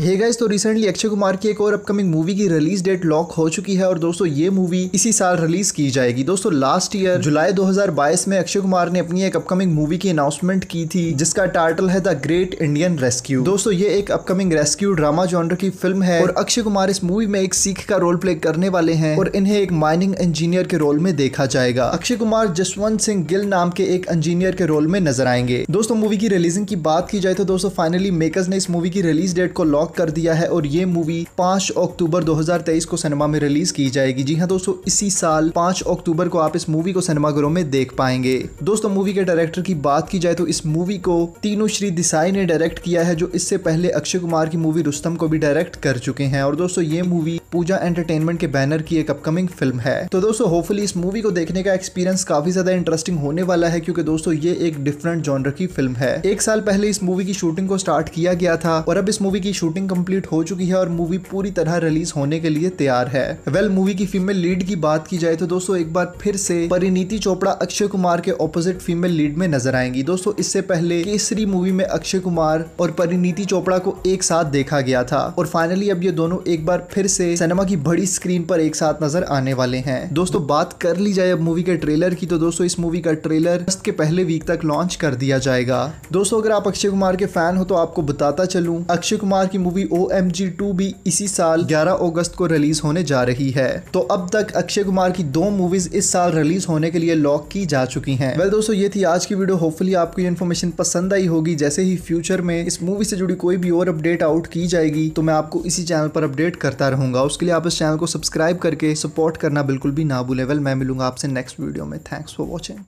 हे hey guys तो recently Akshay Kumar की एक और अपकमिंग मूवी की रिलीज डेट लॉक हो चुकी है और दोस्तों ये मूवी इसी साल रिलीज की जाएगी दोस्तों लास्ट ईयर जुलाई 2022 में अक्षय कुमार ने अपनी एक अपकमिंग मूवी की अनाउंसमेंट की थी जिसका टाइटल है द ग्रेट इंडियन रेस्क्यू दोस्तों ये एक अपकमिंग रेस्क्यू ड्रामा जॉनर की फिल्म है और अक्षय कुमार इस मूवी में एक सिख का रोल प्ले करने वाले हैं और इन्हें एक माइनिंग इंजीनियर के रोल में देखा जाएगा अक्षय कुमार जसवंत सिंह गिल नाम के एक इंजीनियर के रोल में नजर आएंगे दोस्तों मूवी की रिलीजिंग की बात की जाए तो दोस्तों फाइनली मेकर्स ने इस मूवी की रिलीज डेट को लॉक लॉक कर दिया है और ये मूवी 5 अक्टूबर 2023 को सिनेमा में रिलीज की जाएगी जी हाँ दोस्तों इसी साल 5 अक्टूबर को आप इस मूवी को सिनेमाघरों में देख पाएंगे दोस्तों मूवी के डायरेक्टर की बात की जाए तो इस मूवी को तीनू श्री दिसाई ने डायरेक्ट किया है जो इससे पहले अक्षय कुमार की मूवी रुस्तम को भी डायरेक्ट कर चुके हैं और दोस्तों ये मूवी पूजा एंटरटेनमेंट के बैनर की एक अपकमिंग फिल्म है तो दोस्तों होपफुली इस मूवी को देखने का एक्सपीरियंस काफी ज्यादा इंटरेस्टिंग होने वाला है क्योंकि दोस्तों ये एक डिफरेंट जॉनर की फिल्म है एक साल पहले इस मूवी की शूटिंग को स्टार्ट किया गया था और अब इस मूवी की शूटिंग शूटिंग कंप्लीट हो चुकी है और मूवी पूरी तरह रिलीज होने के लिए तैयार है वेल well, मूवी की फीमेल लीड की बात की जाए तो दोस्तों एक बार फिर से परिणीति चोपड़ा अक्षय कुमार के ऑपोजिट फीमेल लीड में नजर आएंगी दोस्तों इससे पहले केसरी मूवी में अक्षय कुमार और परिणीति चोपड़ा को एक साथ देखा गया था और फाइनली अब ये दोनों एक बार फिर से सिनेमा की बड़ी स्क्रीन पर एक साथ नजर आने वाले हैं दोस्तों बात कर ली जाए अब मूवी के ट्रेलर की तो दोस्तों इस मूवी का ट्रेलर अगस्त के पहले वीक तक लॉन्च कर दिया जाएगा दोस्तों अगर आप अक्षय कुमार के फैन हो तो आपको बताता चलूं अक्षय कुमार की movie O M G two भी इसी साल 11 अगस्त को रिलीज होने जा रही है तो अब तक अक्षय कुमार की दो मूवीज इस साल रिलीज होने के लिए लॉक की जा चुकी हैं वेल well, दोस्तों ये थी आज की वीडियो होपफुली आपको ये इन्फॉर्मेशन पसंद आई होगी जैसे ही फ्यूचर में इस मूवी से जुड़ी कोई भी और अपडेट आउट की जाएगी तो मैं आपको इसी चैनल पर अपडेट करता रहूंगा उसके लिए आप इस चैनल को सब्सक्राइब करके सपोर्ट करना बिल्कुल भी ना भूलें वेल well, मैं मिलूंगा आपसे नेक्स्ट वीडियो में थैंक्स फॉर वॉचिंग